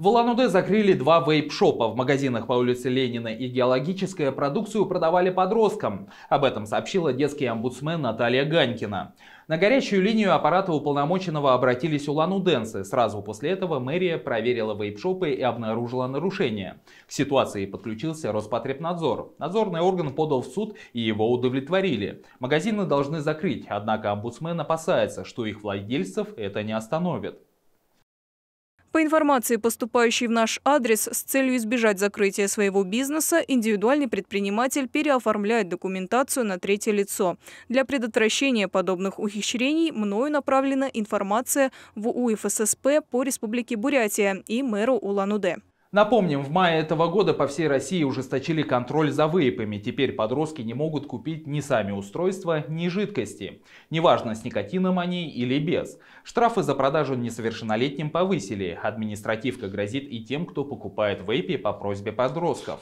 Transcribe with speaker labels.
Speaker 1: В Улан-Удэ закрыли два вейп-шопа. В магазинах по улице Ленина и геологическая продукцию продавали подросткам. Об этом сообщила детский омбудсмен Наталья Ганькина. На горячую линию аппарата уполномоченного обратились улан-удэнцы. Сразу после этого мэрия проверила вейп-шопы и обнаружила нарушения. К ситуации подключился Роспотребнадзор. Надзорный орган подал в суд и его удовлетворили. Магазины должны закрыть, однако омбудсмен опасается, что их владельцев это не остановит.
Speaker 2: По информации, поступающей в наш адрес, с целью избежать закрытия своего бизнеса, индивидуальный предприниматель переоформляет документацию на третье лицо. Для предотвращения подобных ухищрений мною направлена информация в УФССП по Республике Бурятия и мэру Улан-Удэ.
Speaker 1: Напомним, в мае этого года по всей России ужесточили контроль за вейпами. Теперь подростки не могут купить ни сами устройства, ни жидкости. Неважно, с никотином они или без. Штрафы за продажу несовершеннолетним повысили. Административка грозит и тем, кто покупает вейпи по просьбе подростков.